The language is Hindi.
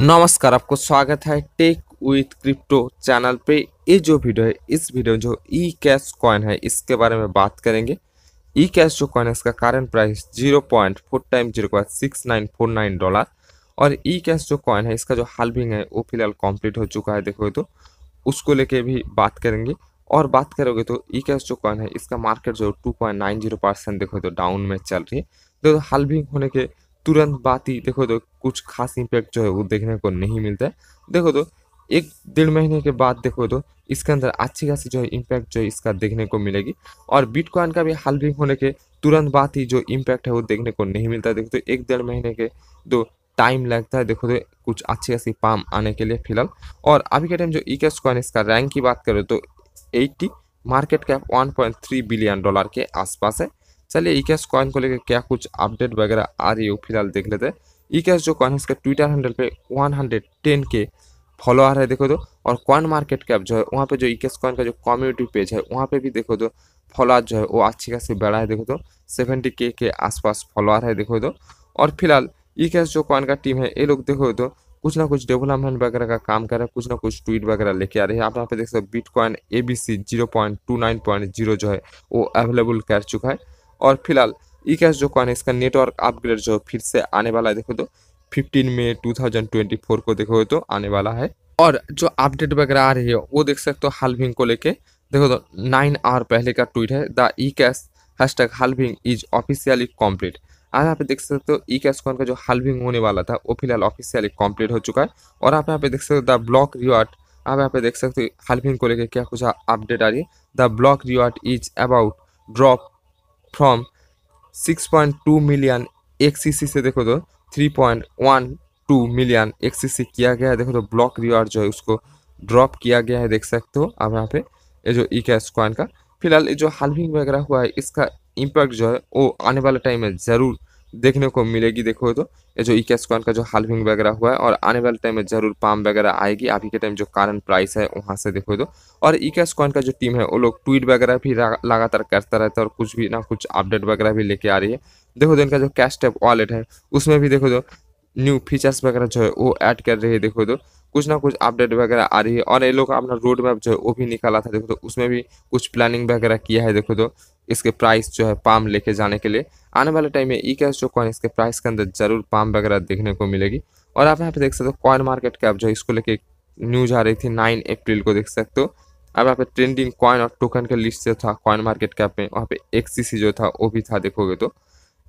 नमस्कार आपको स्वागत है टेक विथ क्रिप्टो चैनल पे ये जो वीडियो है इस वीडियो में जो ई कैश कॉइन है इसके बारे में बात करेंगे ई कैश जो कॉइन है इसका current price zero point four time zero point six nine four nine dollar और ई कैश जो कॉइन है इसका जो हालविंग है वो फिलहाल कंप्लीट हो चुका है देखोगे तो उसको लेके भी बात करेंगे और बात करोगे तो ई कैश जो कॉइन है इसका मार्केट जो two point nine zero percent देखो तो डाउन में चल रही है तो हालविंग होने के तुरंत बात ही देखो तो कुछ खास इम्पैक्ट जो है वो देखने को नहीं मिलता है देखो तो एक डेढ़ महीने के बाद देखो तो इसके अंदर अच्छी खासी जो है इम्पैक्ट जो है इसका देखने को मिलेगी और बिटकॉइन का भी हाल्विंग होने के तुरंत बाद ही जो इम्पैक्ट है वो देखने को नहीं मिलता है देखो तो एक डेढ़ महीने के दो टाइम लगता है देखो तो कुछ अच्छी खासी पाम आने के लिए फिलहाल और अभी के टाइम जो ई कैश कॉइन इसका रैंक की बात करें तो eighty market cap 1.3 billion dollar के आसपास है चलिए ई कैश कॉइन को लेकर क्या कुछ अपडेट वगैरह आ रही हो फिलहाल देख लेते हैं ई e कैश जो कॉइन है इसका ट्विटर हैंडल पे 110 के फॉलोअर है देखो दो तो। और कॉइन मार्केट कैप जो है वहाँ पे जो ई कैश कॉइन का जो कम्युनिटी पेज है वहाँ पे भी देखो दो तो फॉलोअर जो है वो अच्छी खासी बड़ा है देखो दो सेवेंटी के के आसपास फॉलोअर है देखो दो तो। और फिलहाल ई e कैश जो कॉइन का टीम है ये लोग देखो दो कुछ ना कुछ डेवलपमेंट वगैरह का काम कर रहे हैं कुछ ना कुछ ट्वीट वगैरह लेके आ रही है आप यहाँ पे देख सकते हो bitcoin A B C zero point two nine point zero जो है वो अवेलेबल कर चुका है और फिलहाल ई कैश जो कॉइन है इसका नेटवर्क अपग्रेड जो फिर से आने वाला है देखो तो फिफ्टीन में टू थाउजेंड ट्वेंटी फोर को देखो तो आने वाला है और जो अपडेट वगैरह आ रही है वो देख सकते हो हालविंग को लेके देखो तो नाइन आवर पहले का ट्वीट है the eCash hashtag halving is officially complete आज यहाँ पे देख सकते हो ई कैश कॉन का जो हालविंग होने वाला था वो फिलहाल ऑफिशियली कम्प्लीट हो चुका है और आप यहाँ पे देख सकते हो द ब्लॉक रिवार्ड आप यहाँ पे देख सकते हो हालविंग को लेकर क्या कुछ अपडेट आ रही है the block reward is about drop from 6.2 million XEC से देखो तो 3.12 मिलियन एक्सीसी किया गया है देखो तो ब्लॉक रिवार्ड जो है उसको ड्रॉप किया गया है देख सकते हो आप यहाँ पे ये जो ई कैश कॉइन का फिलहाल जो हालविंग वगैरह हुआ है इसका इम्पैक्ट जो है वो आने वाले टाइम में ज़रूर देखने को मिलेगी देखो तो ये जो ई e कैश का जो हालविंग वगैरह हुआ है और आने वाले टाइम में जरूर पाम वगैरह आएगी अभी के टाइम जो कारण प्राइस है वहाँ से देखो तो और ई e कैश का जो टीम है वो लोग ट्वीट वगैरह भी लगातार करता रहता है और कुछ भी ना कुछ अपडेट वगैरह भी लेके आ रही है देखो तो इनका जो कैश टैप वॉलेट है उसमें भी देखो तो न्यू फीचर्स वगैरह जो है वो ऐड कर रही है देखो तो कुछ ना कुछ अपडेट वगैरह आ रही है और ये लोग अपना रोड मैप जो है वो भी निकाला था देखो तो उसमें भी कुछ प्लानिंग वगैरह किया है देखो तो इसके प्राइस जो है पाम लेके जाने के लिए आने वाले टाइम में ई कैश जो कॉइन इसके प्राइस के अंदर जरूर पाम वगैरह देखने को मिलेगी और आप यहाँ पे देख सकते हो कॉइन मार्केट कैप जो है इसको लेके न्यूज आ रही थी नाइन अप्रैल को देख सकते हो अब यहाँ पे ट्रेंडिंग कॉइन और टोकन के लिस्ट जो था कॉइन मार्केट कैप में वहाँ पे एक्सीसी जो था वो भी था देखोगे तो